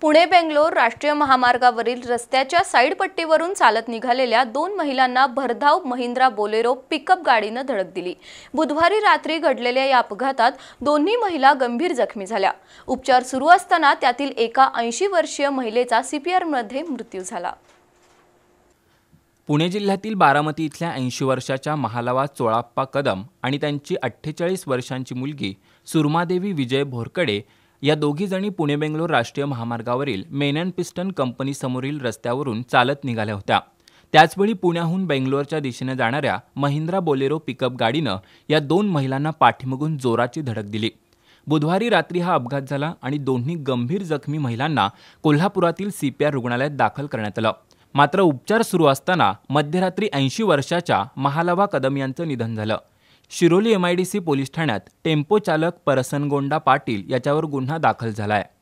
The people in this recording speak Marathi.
पुणे बेंगलोर राष्ट्रीय महामार्गावरील रस्त्याच्या साईड पट्टीवरून चालत निघालेल्या दोन महिलांना भरधाव महिंद्रा बोलेरो पिकअप गाडीनं धडक दिली बुधवारी रात्री घडलेल्या या अपघातात दोन्ही महिला गंभीर जखमी झाल्या उपचार सुरू असताना त्यातील एका ऐंशी वर्षीय महिलेचा मध्ये मृत्यू झाला पुणे जिल्ह्यातील बारामती इथल्या ऐंशी वर्षाच्या महालावा चोळाप्पा कदम आणि त्यांची अठ्ठेचाळीस वर्षांची मुलगी सुरमादेवी विजय भोरकडे या दोघी जणी पुणे बेंगलोर राष्ट्रीय महामार्गावरील अँड पिस्टन कंपनीसमोरील रस्त्यावरून चालत निघाल्या होत्या त्याचवेळी पुण्याहून बेंगलोरच्या दिशेने जाणाऱ्या महिंद्रा बोलेरो पिकअप गाडीनं या दोन महिलांना पाठीमागून जोराची धडक दिली बुधवारी रात्री हा अपघात झाला आणि दोन्ही गंभीर जखमी महिलांना कोल्हापुरातील सीपीआर रुग्णालयात दाखल करण्यात आलं मात्र उपचार सुरू असताना मध्यरात्री ऐंशी वर्षाच्या महालावा कदम यांचं निधन झालं शिरोली एमआयडीसी पोलीस ठाण्यात टेम्पो चालक परसनगोंडा पाटील याच्यावर गुन्हा दाखल झाला आहे